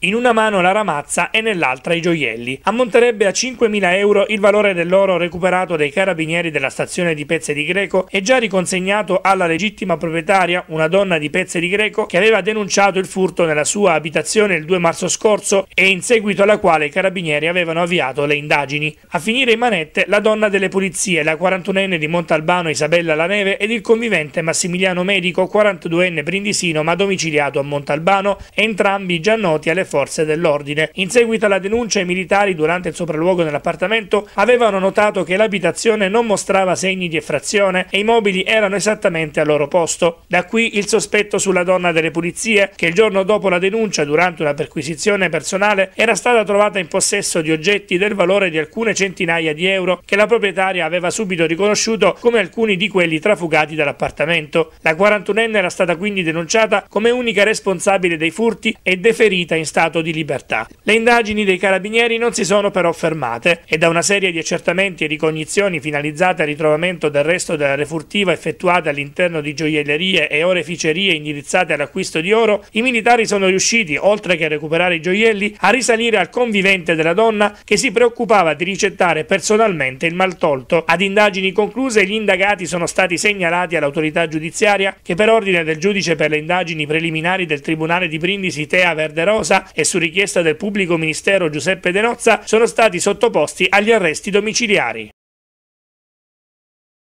In una mano la ramazza e nell'altra i gioielli. Ammonterebbe a 5.000 euro il valore dell'oro recuperato dai carabinieri della stazione di Pezze di Greco e già riconsegnato alla legittima proprietaria, una donna di Pezze di Greco, che aveva denunciato il furto nella sua abitazione il 2 marzo scorso e in seguito alla quale i carabinieri avevano avviato le indagini. A finire in manette la donna delle pulizie, la 41enne di Montalbano Isabella Laneve ed il convivente Massimiliano Medico, 42enne brindisino ma domiciliato a Montalbano, entrambi già noti alle forze dell'ordine. In seguito alla denuncia, i militari durante il sopralluogo nell'appartamento avevano notato che l'abitazione non mostrava segni di effrazione e i mobili erano esattamente al loro posto. Da qui il sospetto sulla donna delle pulizie che il giorno dopo la denuncia, durante una perquisizione personale, era stata trovata in possesso di oggetti del valore di alcune centinaia di euro che la proprietaria aveva subito riconosciuto come alcuni di quelli trafugati dall'appartamento. La 41enne era stata quindi denunciata come unica responsabile dei furti e deferita in stato stato di libertà. Le indagini dei carabinieri non si sono però fermate e da una serie di accertamenti e ricognizioni finalizzate al ritrovamento del resto della refurtiva effettuata all'interno di gioiellerie e oreficerie indirizzate all'acquisto di oro, i militari sono riusciti, oltre che a recuperare i gioielli, a risalire al convivente della donna che si preoccupava di ricettare personalmente il maltolto. Ad indagini concluse gli indagati sono stati segnalati all'autorità giudiziaria che per ordine del giudice per le indagini preliminari del Tribunale di Brindisi Tea Verderosa e su richiesta del pubblico ministero Giuseppe De Nozza sono stati sottoposti agli arresti domiciliari.